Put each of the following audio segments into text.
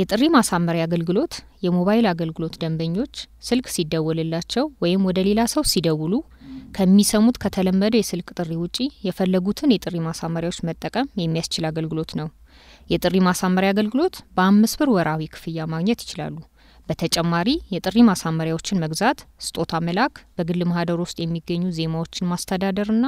የጥሪ ማሳመሪያ አገልግሎት የሞባይል አገልግሎት ደንበኞች ስልክ ሲደወልላቸው ወይም ወደ ሌላ ሰው ሲደውሉ ከሚሰሙት ከተለመደ የስልክ ጥሪ ውጪ የፈለጉትን የጥሪ ማሳመሪያዎች መጠቀም የሚያስችል አገልግሎት ነው። የጥሪ ማሳመሪያ አገልግሎት በአምስት ብር ወራዊ ክፍያ ማግኘት ይችላሉ። በተጨማሪ የጥሪ ማሳመሪያዎችን መግዛት፣ ስጦታ መላክ፣ በግል ማህደር ውስጥ የሚገኙ ዜማዎችን ማስተዳደርና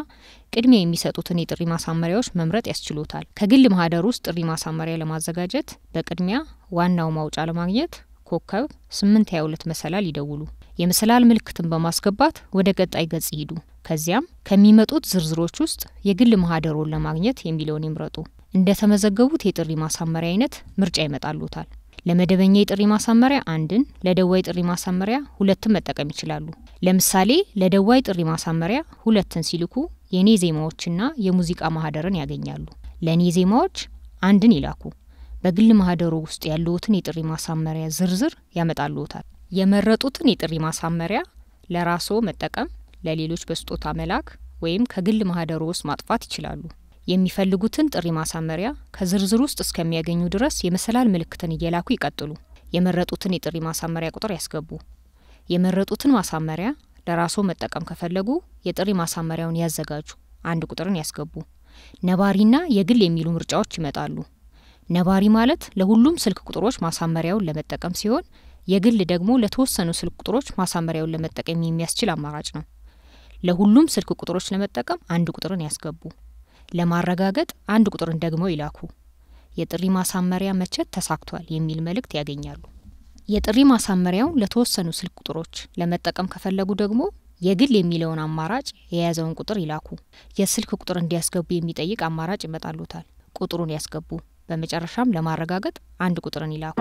ቅድሚያ የሚሰጡትን የጥሪ ማሳመሪያዎች መምረጥ ያስችሎታል። ከግል ማህደር ውስጥ ጥሪ ማሳመሪያ ለማዘጋጀት በቅድሚያ ዋናው ማውጫ ለማግኘት ኮከብ 822 መሰላል ይደውሉ። የመሰላል ምልክትን በማስገባት ወደ ቀጣይ ገጽ ይሂዱ። ከዚያም ከሚመጡት ዝርዝሮች ውስጥ የግል ማህደሮን ለማግኘት የሚለውን ይምረጡ። እንደተመዘገቡት የጥሪ ማሳመሪያ አይነት ምርጫ ይመጣሉታል። ለመደበኛ የጥሪ ማሳመሪያ አንድን፣ ለደዋይ ጥሪ ማሳመሪያ ሁለትን መጠቀም ይችላሉ። ለምሳሌ ለደዋይ ጥሪ ማሳመሪያ ሁለትን ሲልኩ የእኔ ዜማዎችና የሙዚቃ ማህደርን ያገኛሉ። ለእኔ ዜማዎች አንድን ይላኩ። በግል ማህደሩ ውስጥ ያለዎትን የጥሪ ማሳመሪያ ዝርዝር ያመጣልዎታል። የመረጡትን የጥሪ ማሳመሪያ ለራስዎ መጠቀም፣ ለሌሎች በስጦታ መላክ ወይም ከግል ማህደሩ ውስጥ ማጥፋት ይችላሉ። የሚፈልጉትን ጥሪ ማሳመሪያ ከዝርዝር ውስጥ እስከሚያገኙ ድረስ የመሰላል ምልክትን እየላኩ ይቀጥሉ። የመረጡትን የጥሪ ማሳመሪያ ቁጥር ያስገቡ። የመረጡትን ማሳመሪያ ለራስዎ መጠቀም ከፈለጉ የጥሪ ማሳመሪያውን ያዘጋጁ። አንድ ቁጥርን ያስገቡ። ነባሪና የግል የሚሉ ምርጫዎች ይመጣሉ። ነባሪ ማለት ለሁሉም ስልክ ቁጥሮች ማሳመሪያውን ለመጠቀም ሲሆን የግል ደግሞ ለተወሰኑ ስልክ ቁጥሮች ማሳመሪያውን ለመጠቀም የሚያስችል አማራጭ ነው። ለሁሉም ስልክ ቁጥሮች ለመጠቀም አንድ ቁጥርን ያስገቡ። ለማረጋገጥ አንድ ቁጥርን ደግሞ ይላኩ። የጥሪ ማሳመሪያ መቼት ተሳክቷል የሚል መልእክት ያገኛሉ። የጥሪ ማሳመሪያውን ለተወሰኑ ስልክ ቁጥሮች ለመጠቀም ከፈለጉ ደግሞ የግል የሚለውን አማራጭ የያዘውን ቁጥር ይላኩ። የስልክ ቁጥር እንዲያስገቡ የሚጠይቅ አማራጭ ይመጣሉታል። ቁጥሩን ያስገቡ። በመጨረሻም ለማረጋገጥ አንድ ቁጥርን ይላኩ።